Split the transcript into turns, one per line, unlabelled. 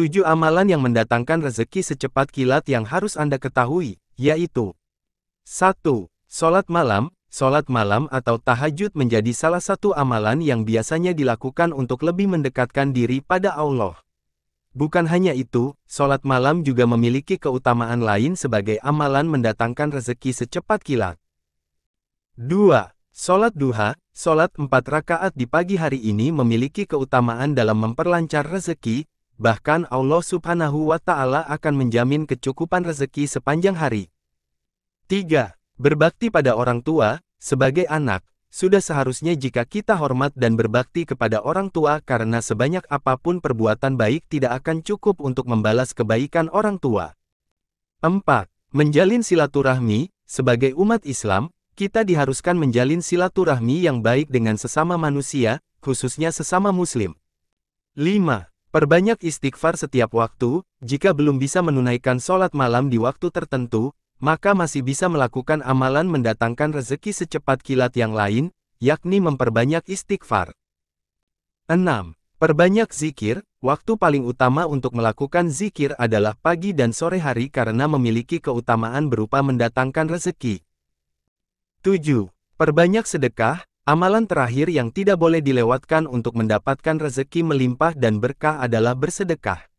Tujuh amalan yang mendatangkan rezeki secepat kilat yang harus Anda ketahui, yaitu 1. Salat malam, Salat malam atau tahajud menjadi salah satu amalan yang biasanya dilakukan untuk lebih mendekatkan diri pada Allah. Bukan hanya itu, salat malam juga memiliki keutamaan lain sebagai amalan mendatangkan rezeki secepat kilat. 2. Salat duha, salat empat rakaat di pagi hari ini memiliki keutamaan dalam memperlancar rezeki, Bahkan Allah subhanahu wa ta'ala akan menjamin kecukupan rezeki sepanjang hari. 3. Berbakti pada orang tua, sebagai anak, sudah seharusnya jika kita hormat dan berbakti kepada orang tua karena sebanyak apapun perbuatan baik tidak akan cukup untuk membalas kebaikan orang tua. 4. Menjalin silaturahmi, sebagai umat Islam, kita diharuskan menjalin silaturahmi yang baik dengan sesama manusia, khususnya sesama muslim. 5. Perbanyak istighfar setiap waktu, jika belum bisa menunaikan sholat malam di waktu tertentu, maka masih bisa melakukan amalan mendatangkan rezeki secepat kilat yang lain, yakni memperbanyak istighfar. 6. Perbanyak zikir, waktu paling utama untuk melakukan zikir adalah pagi dan sore hari karena memiliki keutamaan berupa mendatangkan rezeki. 7. Perbanyak sedekah, Amalan terakhir yang tidak boleh dilewatkan untuk mendapatkan rezeki melimpah dan berkah adalah bersedekah.